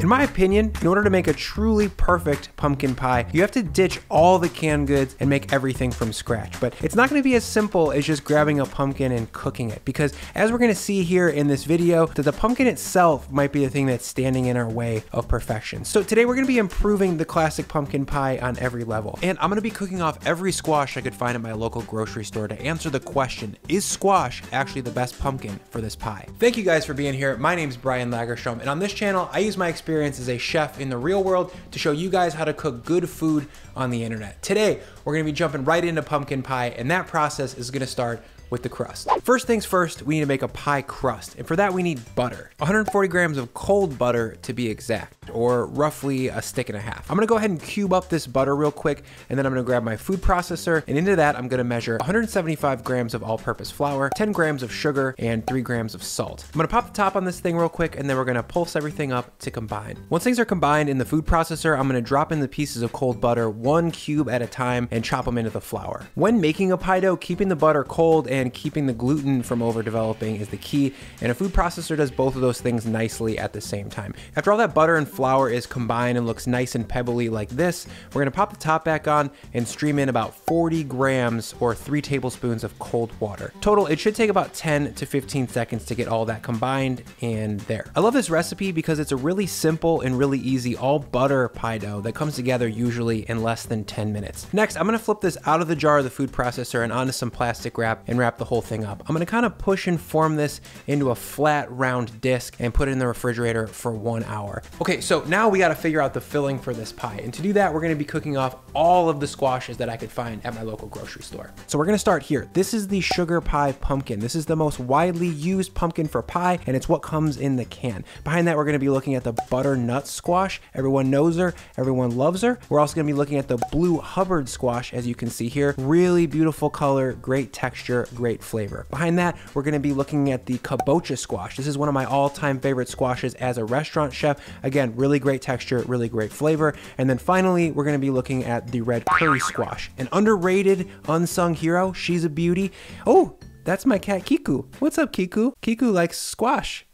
In my opinion, in order to make a truly perfect pumpkin pie, you have to ditch all the canned goods and make everything from scratch. But it's not gonna be as simple as just grabbing a pumpkin and cooking it, because as we're gonna see here in this video, that the pumpkin itself might be the thing that's standing in our way of perfection. So today we're gonna be improving the classic pumpkin pie on every level. And I'm gonna be cooking off every squash I could find at my local grocery store to answer the question, is squash actually the best pumpkin for this pie? Thank you guys for being here. My name is Brian Lagerstrom, and on this channel, I use my experience experience as a chef in the real world to show you guys how to cook good food on the internet. Today, we're gonna be jumping right into pumpkin pie and that process is gonna start with the crust. First things first, we need to make a pie crust, and for that we need butter. 140 grams of cold butter to be exact, or roughly a stick and a half. I'm gonna go ahead and cube up this butter real quick, and then I'm gonna grab my food processor, and into that I'm gonna measure 175 grams of all-purpose flour, 10 grams of sugar, and 3 grams of salt. I'm gonna pop the top on this thing real quick, and then we're gonna pulse everything up to combine. Once things are combined in the food processor, I'm gonna drop in the pieces of cold butter one cube at a time and chop them into the flour. When making a pie dough, keeping the butter cold and and keeping the gluten from overdeveloping is the key, and a food processor does both of those things nicely at the same time. After all that butter and flour is combined and looks nice and pebbly like this, we're gonna pop the top back on and stream in about 40 grams or three tablespoons of cold water. Total, it should take about 10 to 15 seconds to get all that combined and there. I love this recipe because it's a really simple and really easy all butter pie dough that comes together usually in less than 10 minutes. Next, I'm gonna flip this out of the jar of the food processor and onto some plastic wrap and wrap wrap the whole thing up. I'm gonna kind of push and form this into a flat round disc and put it in the refrigerator for one hour. Okay, so now we gotta figure out the filling for this pie. And to do that, we're gonna be cooking off all of the squashes that I could find at my local grocery store. So we're gonna start here. This is the sugar pie pumpkin. This is the most widely used pumpkin for pie and it's what comes in the can. Behind that, we're gonna be looking at the butternut squash. Everyone knows her, everyone loves her. We're also gonna be looking at the blue Hubbard squash, as you can see here. Really beautiful color, great texture, great flavor. Behind that, we're gonna be looking at the kabocha squash. This is one of my all-time favorite squashes as a restaurant chef. Again, really great texture, really great flavor. And then finally, we're gonna be looking at the red curry squash, an underrated, unsung hero. She's a beauty. Oh, that's my cat Kiku. What's up, Kiku? Kiku likes squash.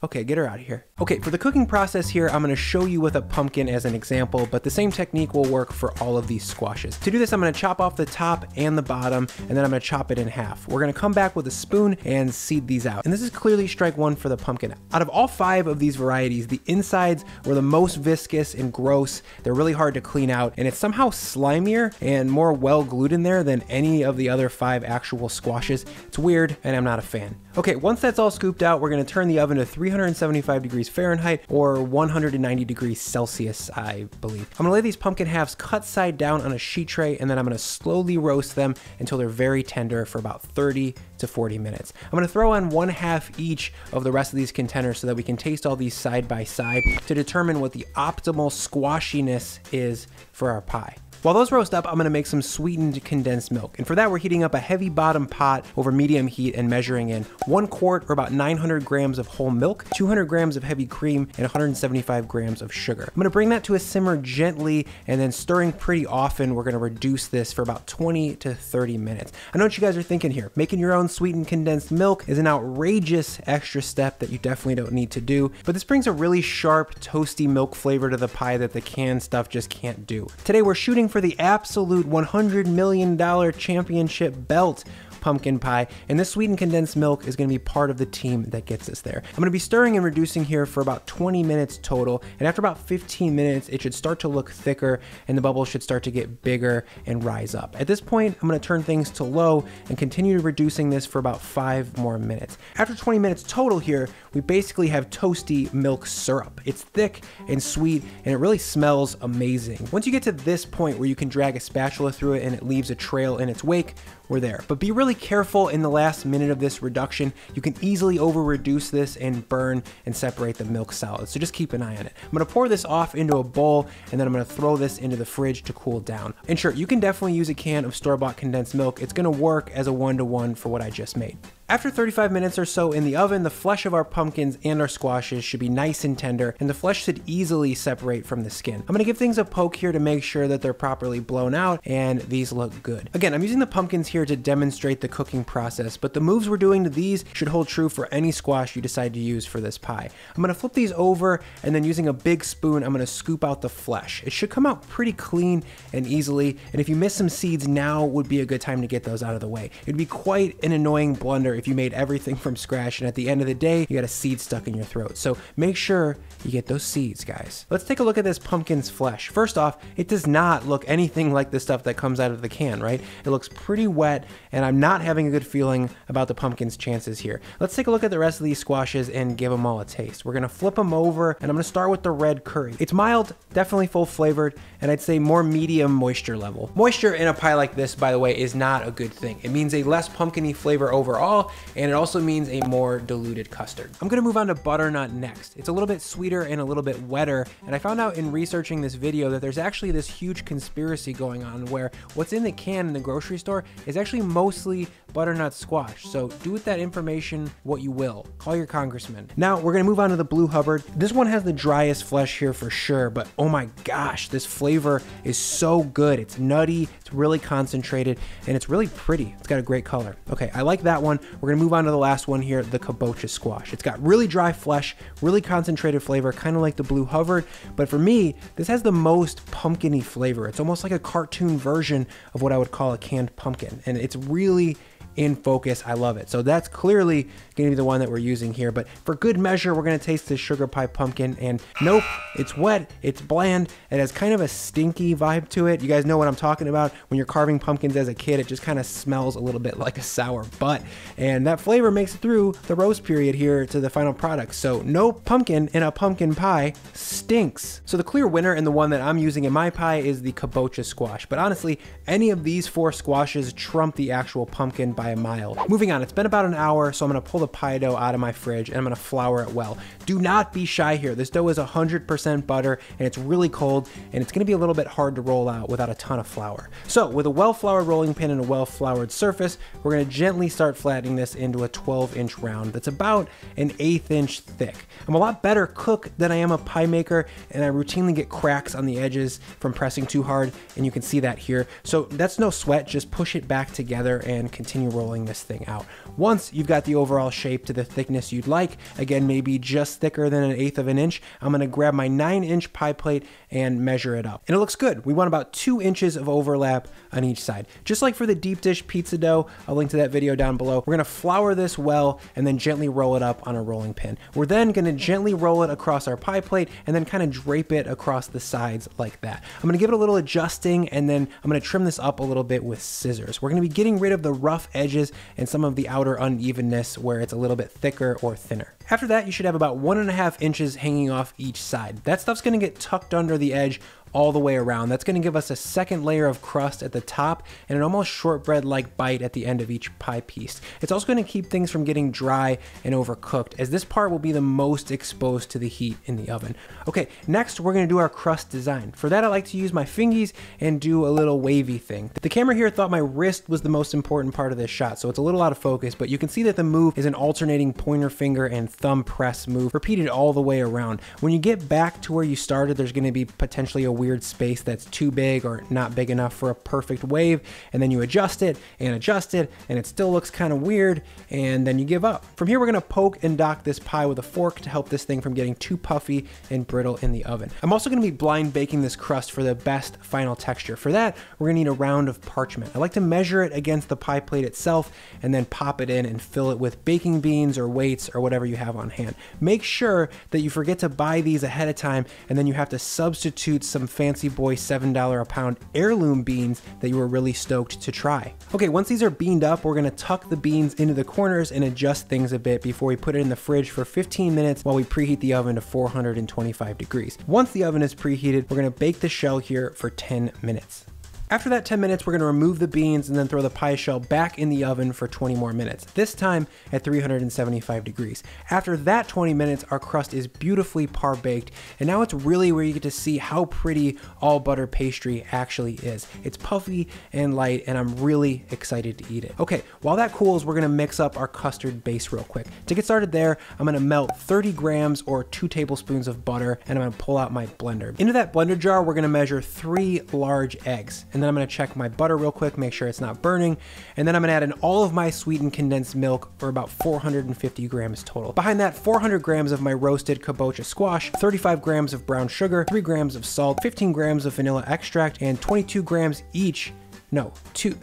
Okay, get her out of here. Okay, for the cooking process here, I'm gonna show you with a pumpkin as an example, but the same technique will work for all of these squashes. To do this, I'm gonna chop off the top and the bottom, and then I'm gonna chop it in half. We're gonna come back with a spoon and seed these out. And this is clearly strike one for the pumpkin. Out of all five of these varieties, the insides were the most viscous and gross. They're really hard to clean out, and it's somehow slimier and more well glued in there than any of the other five actual squashes. It's weird, and I'm not a fan. Okay, once that's all scooped out, we're gonna turn the oven to 375 degrees Fahrenheit or 190 degrees Celsius, I believe. I'm gonna lay these pumpkin halves cut side down on a sheet tray and then I'm gonna slowly roast them until they're very tender for about 30 to 40 minutes. I'm gonna throw on one half each of the rest of these containers so that we can taste all these side by side to determine what the optimal squashiness is for our pie. While those roast up, I'm gonna make some sweetened condensed milk. And for that, we're heating up a heavy bottom pot over medium heat and measuring in one quart or about 900 grams of whole milk, 200 grams of heavy cream, and 175 grams of sugar. I'm gonna bring that to a simmer gently and then stirring pretty often. We're gonna reduce this for about 20 to 30 minutes. I know what you guys are thinking here. Making your own sweetened condensed milk is an outrageous extra step that you definitely don't need to do, but this brings a really sharp, toasty milk flavor to the pie that the canned stuff just can't do. Today, we're shooting for the absolute $100 million championship belt pumpkin pie, and this sweetened condensed milk is gonna be part of the team that gets us there. I'm gonna be stirring and reducing here for about 20 minutes total, and after about 15 minutes, it should start to look thicker and the bubbles should start to get bigger and rise up. At this point, I'm gonna turn things to low and continue reducing this for about five more minutes. After 20 minutes total here, we basically have toasty milk syrup. It's thick and sweet, and it really smells amazing. Once you get to this point where you can drag a spatula through it and it leaves a trail in its wake, were there. But be really careful in the last minute of this reduction. You can easily over reduce this and burn and separate the milk solids. So just keep an eye on it. I'm gonna pour this off into a bowl and then I'm gonna throw this into the fridge to cool down. And sure, you can definitely use a can of store-bought condensed milk. It's gonna work as a one-to-one -one for what I just made. After 35 minutes or so in the oven, the flesh of our pumpkins and our squashes should be nice and tender, and the flesh should easily separate from the skin. I'm gonna give things a poke here to make sure that they're properly blown out, and these look good. Again, I'm using the pumpkins here to demonstrate the cooking process, but the moves we're doing to these should hold true for any squash you decide to use for this pie. I'm gonna flip these over, and then using a big spoon, I'm gonna scoop out the flesh. It should come out pretty clean and easily, and if you miss some seeds, now would be a good time to get those out of the way. It'd be quite an annoying blunder if you made everything from scratch and at the end of the day, you got a seed stuck in your throat. So make sure you get those seeds, guys. Let's take a look at this pumpkin's flesh. First off, it does not look anything like the stuff that comes out of the can, right? It looks pretty wet, and I'm not having a good feeling about the pumpkin's chances here. Let's take a look at the rest of these squashes and give them all a taste. We're gonna flip them over, and I'm gonna start with the red curry. It's mild, definitely full flavored, and I'd say more medium moisture level. Moisture in a pie like this, by the way, is not a good thing. It means a less pumpkiny flavor overall, and it also means a more diluted custard. I'm gonna move on to butternut next. It's a little bit sweeter and a little bit wetter, and I found out in researching this video that there's actually this huge conspiracy going on where what's in the can in the grocery store is actually mostly butternut squash. So do with that information what you will. Call your congressman. Now we're gonna move on to the Blue Hubbard. This one has the driest flesh here for sure, but oh my gosh, this flavor is so good. It's nutty, it's really concentrated, and it's really pretty. It's got a great color. Okay, I like that one. We're gonna move on to the last one here, the kabocha squash. It's got really dry flesh, really concentrated flavor, kind of like the Blue Hubbard, but for me, this has the most pumpkiny flavor. It's almost like a cartoon version of what I would call a canned pumpkin, and it's really in focus. I love it. So that's clearly going to be the one that we're using here. But for good measure, we're going to taste this sugar pie pumpkin. And nope, it's wet, it's bland, it has kind of a stinky vibe to it. You guys know what I'm talking about. When you're carving pumpkins as a kid, it just kind of smells a little bit like a sour butt. And that flavor makes it through the roast period here to the final product. So no pumpkin in a pumpkin pie stinks. So the clear winner and the one that I'm using in my pie is the kabocha squash. But honestly, any of these four squashes trump the actual pumpkin by by a mile. Moving on, it's been about an hour, so I'm gonna pull the pie dough out of my fridge and I'm gonna flour it well. Do not be shy here. This dough is 100% butter and it's really cold and it's gonna be a little bit hard to roll out without a ton of flour. So with a well-floured rolling pin and a well-floured surface, we're gonna gently start flattening this into a 12 inch round that's about an eighth inch thick. I'm a lot better cook than I am a pie maker and I routinely get cracks on the edges from pressing too hard and you can see that here. So that's no sweat, just push it back together and continue rolling this thing out. Once you've got the overall shape to the thickness you'd like, again, maybe just thicker than an eighth of an inch, I'm gonna grab my nine inch pie plate and measure it up. And it looks good. We want about two inches of overlap on each side. Just like for the deep dish pizza dough, I'll link to that video down below. We're gonna flour this well and then gently roll it up on a rolling pin. We're then gonna gently roll it across our pie plate and then kind of drape it across the sides like that. I'm gonna give it a little adjusting and then I'm gonna trim this up a little bit with scissors. We're gonna be getting rid of the rough edges and some of the outer unevenness where it's a little bit thicker or thinner. After that, you should have about one and a half inches hanging off each side. That stuff's gonna get tucked under the edge all the way around. That's gonna give us a second layer of crust at the top and an almost shortbread-like bite at the end of each pie piece. It's also gonna keep things from getting dry and overcooked as this part will be the most exposed to the heat in the oven. Okay, next we're gonna do our crust design. For that I like to use my fingies and do a little wavy thing. The camera here thought my wrist was the most important part of this shot, so it's a little out of focus, but you can see that the move is an alternating pointer finger and thumb press move repeated all the way around. When you get back to where you started, there's gonna be potentially a weird space that's too big or not big enough for a perfect wave, and then you adjust it and adjust it, and it still looks kind of weird, and then you give up. From here, we're gonna poke and dock this pie with a fork to help this thing from getting too puffy and brittle in the oven. I'm also gonna be blind baking this crust for the best final texture. For that, we're gonna need a round of parchment. I like to measure it against the pie plate itself and then pop it in and fill it with baking beans or weights or whatever you have on hand. Make sure that you forget to buy these ahead of time and then you have to substitute some fancy boy $7 a pound heirloom beans that you were really stoked to try. Okay, once these are beaned up, we're gonna tuck the beans into the corners and adjust things a bit before we put it in the fridge for 15 minutes while we preheat the oven to 425 degrees. Once the oven is preheated, we're gonna bake the shell here for 10 minutes. After that 10 minutes, we're gonna remove the beans and then throw the pie shell back in the oven for 20 more minutes, this time at 375 degrees. After that 20 minutes, our crust is beautifully par baked, and now it's really where you get to see how pretty all butter pastry actually is. It's puffy and light, and I'm really excited to eat it. Okay, while that cools, we're gonna mix up our custard base real quick. To get started there, I'm gonna melt 30 grams or two tablespoons of butter, and I'm gonna pull out my blender. Into that blender jar, we're gonna measure three large eggs and then I'm gonna check my butter real quick, make sure it's not burning, and then I'm gonna add in all of my sweetened condensed milk, or about 450 grams total. Behind that, 400 grams of my roasted kabocha squash, 35 grams of brown sugar, 3 grams of salt, 15 grams of vanilla extract, and 22 grams each no, two,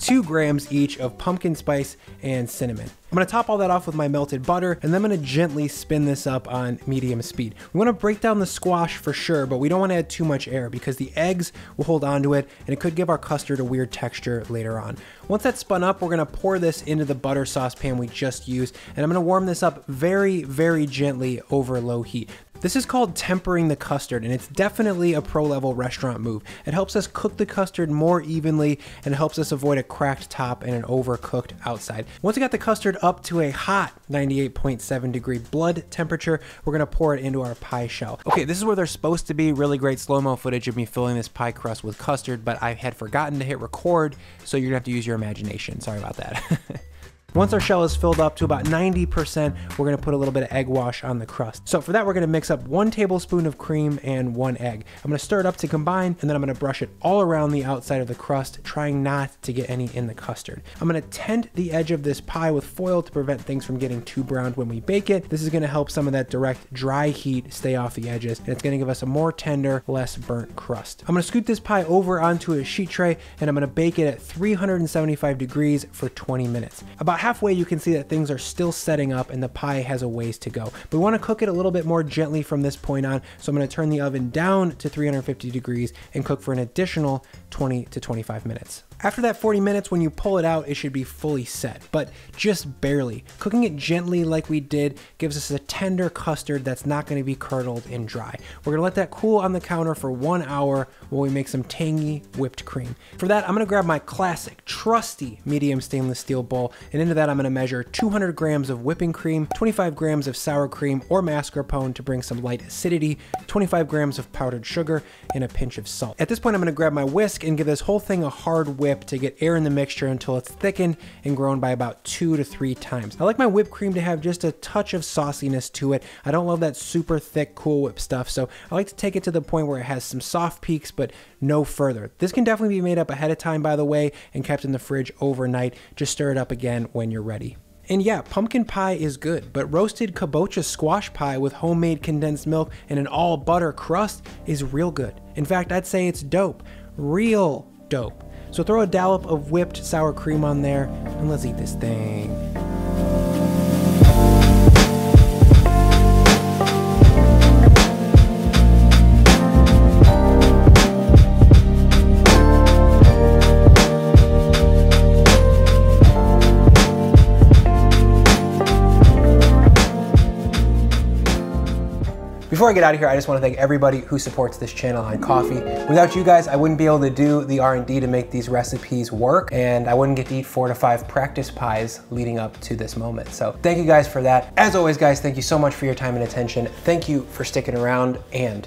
two grams each of pumpkin spice and cinnamon. I'm gonna top all that off with my melted butter, and then I'm gonna gently spin this up on medium speed. We wanna break down the squash for sure, but we don't wanna add too much air because the eggs will hold onto it, and it could give our custard a weird texture later on. Once that's spun up, we're gonna pour this into the butter saucepan we just used, and I'm gonna warm this up very, very gently over low heat. This is called tempering the custard, and it's definitely a pro level restaurant move. It helps us cook the custard more evenly and helps us avoid a cracked top and an overcooked outside. Once I got the custard up to a hot 98.7 degree blood temperature, we're gonna pour it into our pie shell. Okay, this is where there's supposed to be really great slow-mo footage of me filling this pie crust with custard, but I had forgotten to hit record, so you're gonna have to use your imagination. Sorry about that. Once our shell is filled up to about 90%, we're gonna put a little bit of egg wash on the crust. So for that, we're gonna mix up one tablespoon of cream and one egg. I'm gonna stir it up to combine, and then I'm gonna brush it all around the outside of the crust, trying not to get any in the custard. I'm gonna tent the edge of this pie with foil to prevent things from getting too browned when we bake it. This is gonna help some of that direct dry heat stay off the edges, and it's gonna give us a more tender, less burnt crust. I'm gonna scoot this pie over onto a sheet tray, and I'm gonna bake it at 375 degrees for 20 minutes. About about halfway you can see that things are still setting up and the pie has a ways to go. But we want to cook it a little bit more gently from this point on, so I'm going to turn the oven down to 350 degrees and cook for an additional 20 to 25 minutes. After that 40 minutes, when you pull it out, it should be fully set, but just barely. Cooking it gently like we did gives us a tender custard that's not gonna be curdled and dry. We're gonna let that cool on the counter for one hour while we make some tangy whipped cream. For that, I'm gonna grab my classic, trusty medium stainless steel bowl, and into that I'm gonna measure 200 grams of whipping cream, 25 grams of sour cream or mascarpone to bring some light acidity, 25 grams of powdered sugar, and a pinch of salt. At this point, I'm gonna grab my whisk and give this whole thing a hard whisk whip to get air in the mixture until it's thickened and grown by about two to three times. I like my whipped cream to have just a touch of sauciness to it. I don't love that super thick Cool Whip stuff, so I like to take it to the point where it has some soft peaks, but no further. This can definitely be made up ahead of time, by the way, and kept in the fridge overnight. Just stir it up again when you're ready. And yeah, pumpkin pie is good, but roasted kabocha squash pie with homemade condensed milk and an all butter crust is real good. In fact, I'd say it's dope. Real dope. So throw a dollop of whipped sour cream on there and let's eat this thing. Before I get out of here, I just wanna thank everybody who supports this channel on coffee. Without you guys, I wouldn't be able to do the R&D to make these recipes work, and I wouldn't get to eat four to five practice pies leading up to this moment. So thank you guys for that. As always, guys, thank you so much for your time and attention. Thank you for sticking around, and